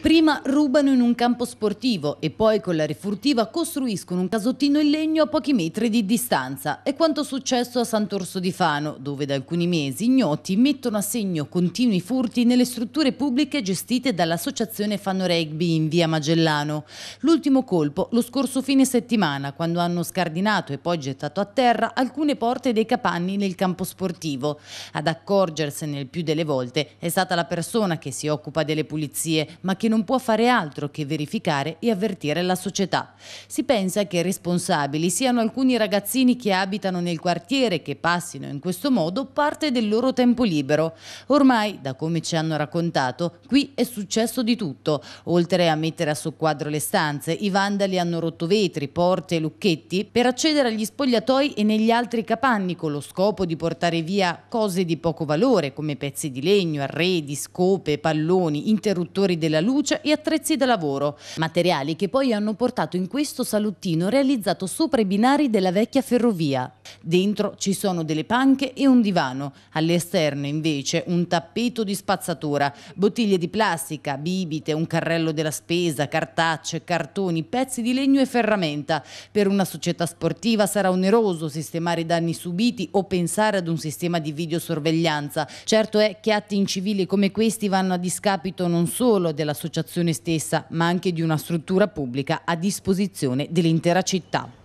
Prima rubano in un campo sportivo e poi con la refurtiva costruiscono un casottino in legno a pochi metri di distanza. È quanto successo a Sant'Orso di Fano, dove da alcuni mesi ignoti mettono a segno continui furti nelle strutture pubbliche gestite dall'associazione Fano Rugby in via Magellano. L'ultimo colpo lo scorso fine settimana, quando hanno scardinato e poi gettato a terra alcune porte dei capanni nel campo sportivo. Ad accorgersene il più delle volte è stata la persona che si occupa delle pulizie pulizie, ma che non può fare altro che verificare e avvertire la società. Si pensa che responsabili siano alcuni ragazzini che abitano nel quartiere che passino in questo modo parte del loro tempo libero. Ormai, da come ci hanno raccontato, qui è successo di tutto. Oltre a mettere a soqquadro le stanze, i vandali hanno rotto vetri, porte e lucchetti per accedere agli spogliatoi e negli altri capanni con lo scopo di portare via cose di poco valore come pezzi di legno, arredi, scope, palloni, interrogatori interruttori della luce e attrezzi da lavoro, materiali che poi hanno portato in questo salottino realizzato sopra i binari della vecchia ferrovia. Dentro ci sono delle panche e un divano, all'esterno invece un tappeto di spazzatura, bottiglie di plastica, bibite, un carrello della spesa, cartacce, cartoni, pezzi di legno e ferramenta. Per una società sportiva sarà oneroso sistemare i danni subiti o pensare ad un sistema di videosorveglianza. Certo è che atti incivili come questi vanno a discapito non solo dell'associazione stessa, ma anche di una struttura pubblica a disposizione dell'intera città.